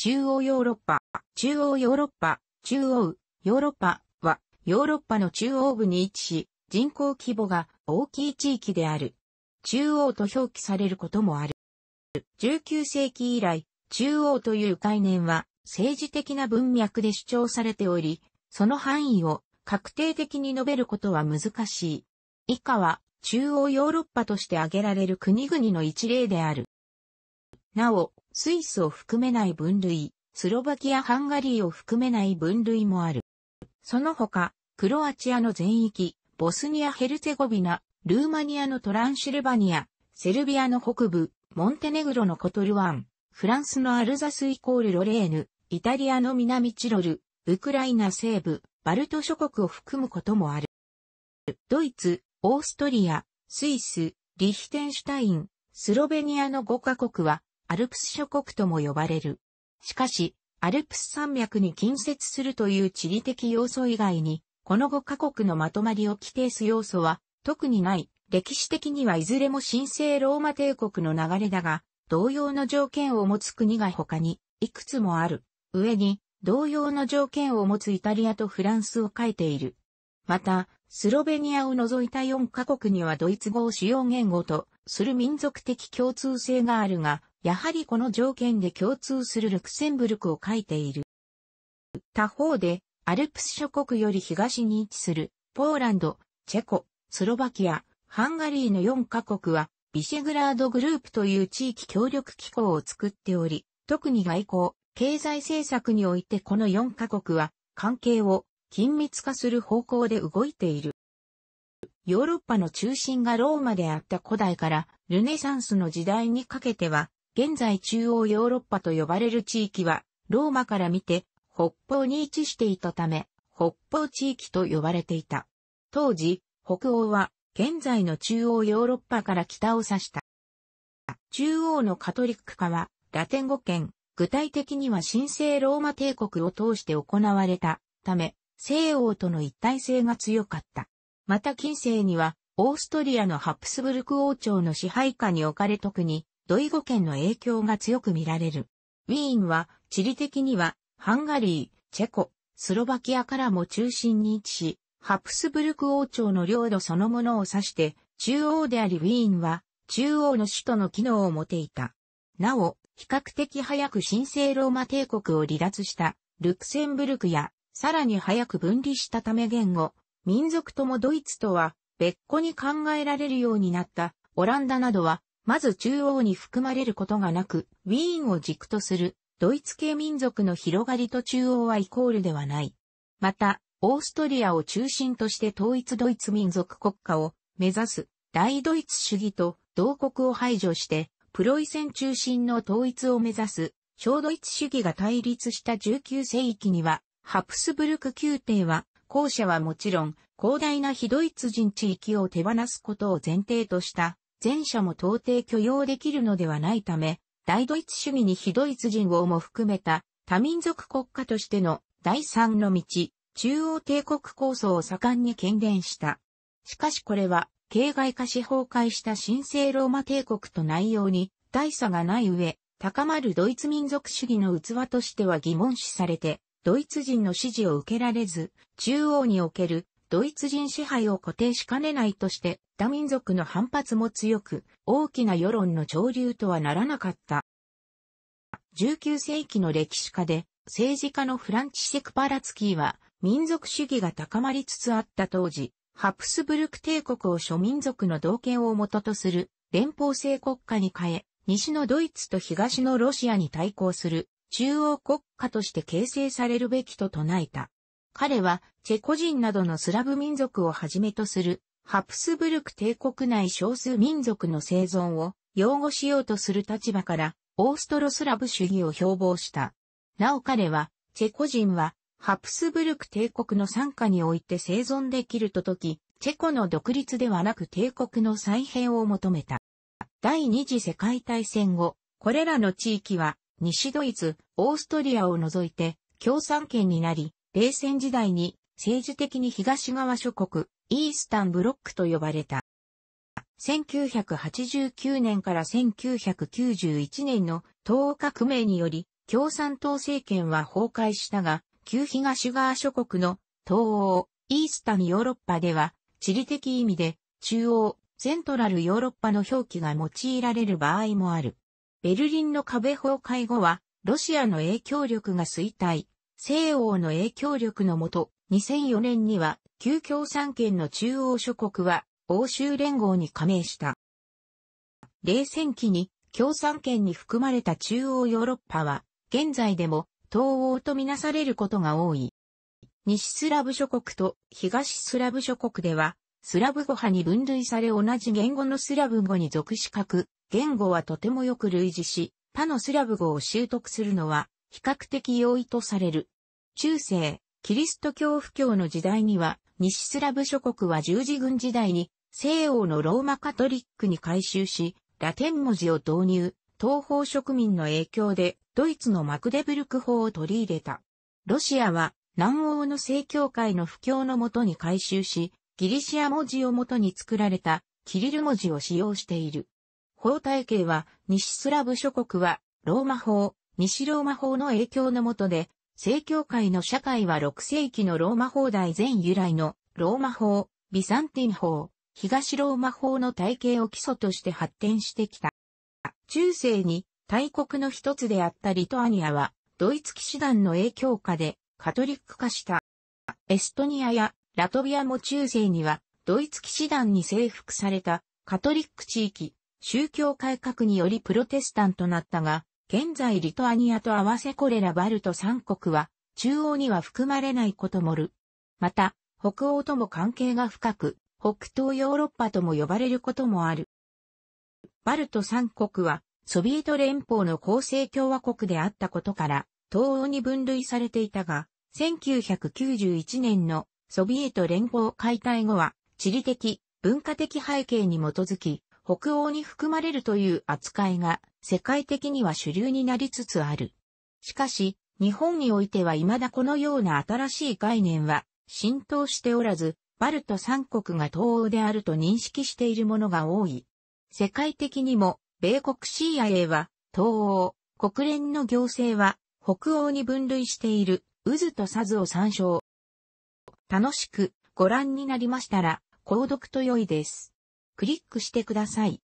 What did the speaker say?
中央ヨーロッパ、中央ヨーロッパ、中央、ヨーロッパは、ヨーロッパの中央部に位置し、人口規模が大きい地域である。中央と表記されることもある。19世紀以来、中央という概念は政治的な文脈で主張されており、その範囲を確定的に述べることは難しい。以下は中央ヨーロッパとして挙げられる国々の一例である。なお、スイスを含めない分類、スロバキア・ハンガリーを含めない分類もある。その他、クロアチアの全域、ボスニア・ヘルツェゴビナ、ルーマニアのトランシルバニア、セルビアの北部、モンテネグロのコトルワン、フランスのアルザスイコールロレーヌ、イタリアの南チロル、ウクライナ西部、バルト諸国を含むこともある。ドイツ、オーストリア、スイス、リヒテンシュタイン、スロベニアの5カ国はアルプス諸国とも呼ばれる。しかし、アルプス山脈に近接するという地理的要素以外に、この5カ国のまとまりを規定す要素は特にない。歴史的にはいずれも神聖ローマ帝国の流れだが、同様の条件を持つ国が他にいくつもある。上に同様の条件を持つイタリアとフランスを書いている。また、スロベニアを除いた4カ国にはドイツ語を主要言語とする民族的共通性があるが、やはりこの条件で共通するルクセンブルクを書いている。他方で、アルプス諸国より東に位置する、ポーランド、チェコ、スロバキア、ハンガリーの4カ国は、ビシェグラードグループという地域協力機構を作っており、特に外交、経済政策においてこの4カ国は、関係を緊密化する方向で動いている。ヨーロッパの中心がローマであった古代からルネサンスの時代にかけては現在中央ヨーロッパと呼ばれる地域は、ローマから見て、北方に位置していたため、北方地域と呼ばれていた。当時、北欧は、現在の中央ヨーロッパから北を指した。中央のカトリック化は、ラテン語圏、具体的には神聖ローマ帝国を通して行われたため、西欧との一体性が強かった。また近世には、オーストリアのハプスブルク王朝の支配下に置かれ特に、ドイゴ圏の影響が強く見られる。ウィーンは地理的にはハンガリー、チェコ、スロバキアからも中心に位置し、ハプスブルク王朝の領土そのものを指して、中央でありウィーンは中央の首都の機能を持ていた。なお、比較的早く神聖ローマ帝国を離脱したルクセンブルクや、さらに早く分離したため言語、民族ともドイツとは別個に考えられるようになったオランダなどはまず中央に含まれることがなく、ウィーンを軸とするドイツ系民族の広がりと中央はイコールではない。また、オーストリアを中心として統一ドイツ民族国家を目指す大ドイツ主義と同国を排除して、プロイセン中心の統一を目指す小ドイツ主義が対立した19世紀には、ハプスブルク宮廷は、後者はもちろん、広大な非ドイツ人地域を手放すことを前提とした前者も到底許容できるのではないため、大ドイツ主義に非ドイツ人をも含めた多民族国家としての第三の道、中央帝国構想を盛んに権限した。しかしこれは、形外化し崩壊した神聖ローマ帝国と内容に大差がない上、高まるドイツ民族主義の器としては疑問視されて、ドイツ人の支持を受けられず、中央におけるドイツ人支配を固定しかねないとして多民族の反発も強く大きな世論の潮流とはならなかった。19世紀の歴史家で政治家のフランチセク・パラツキーは民族主義が高まりつつあった当時、ハプスブルク帝国を諸民族の同権を元とする連邦制国家に変え、西のドイツと東のロシアに対抗する中央国家として形成されるべきと唱えた。彼はチェコ人などのスラブ民族をはじめとするハプスブルク帝国内少数民族の生存を擁護しようとする立場からオーストロスラブ主義を標榜した。なお彼はチェコ人はハプスブルク帝国の傘下において生存できるとき、チェコの独立ではなく帝国の再編を求めた。第二次世界大戦後、これらの地域は西ドイツ、オーストリアを除いて共産圏になり、冷戦時代に政治的に東側諸国、イースタンブロックと呼ばれた。1989年から1991年の東欧革命により共産党政権は崩壊したが、旧東側諸国の東欧、イースタンヨーロッパでは地理的意味で中央、セントラルヨーロッパの表記が用いられる場合もある。ベルリンの壁崩壊後は、ロシアの影響力が衰退、西欧の影響力のもと、2004年には旧共産圏の中央諸国は欧州連合に加盟した。冷戦期に共産圏に含まれた中央ヨーロッパは、現在でも東欧とみなされることが多い。西スラブ諸国と東スラブ諸国では、スラブ語派に分類され同じ言語のスラブ語に属し格、言語はとてもよく類似し、他のスラブ語を習得するのは比較的容易とされる。中世、キリスト教布教の時代には、西スラブ諸国は十字軍時代に、西欧のローマカトリックに改修し、ラテン文字を導入、東方植民の影響で、ドイツのマクデブルク法を取り入れた。ロシアは、南欧の正教会の布教のもとに改修し、ギリシア文字をもとに作られた、キリル文字を使用している。法体系は、西スラブ諸国は、ローマ法、西ローマ法の影響のもとで、正教会の社会は6世紀のローマ法大前由来のローマ法、ビサンティン法、東ローマ法の体系を基礎として発展してきた。中世に大国の一つであったリトアニアは、ドイツ騎士団の影響下でカトリック化した。エストニアやラトビアも中世には、ドイツ騎士団に征服されたカトリック地域、宗教改革によりプロテスタンとなったが、現在リトアニアと合わせこれらバルト3国は、中央には含まれないこともる。また、北欧とも関係が深く、北東ヨーロッパとも呼ばれることもある。バルト3国は、ソビエト連邦の構成共和国であったことから、東欧に分類されていたが、1991年のソビエト連邦解体後は、地理的、文化的背景に基づき、北欧に含まれるという扱いが世界的には主流になりつつある。しかし、日本においては未だこのような新しい概念は浸透しておらず、バルト三国が東欧であると認識しているものが多い。世界的にも、米国 CIA は東欧、国連の行政は北欧に分類している渦とサズを参照。楽しくご覧になりましたら、購読と良いです。クリックしてください。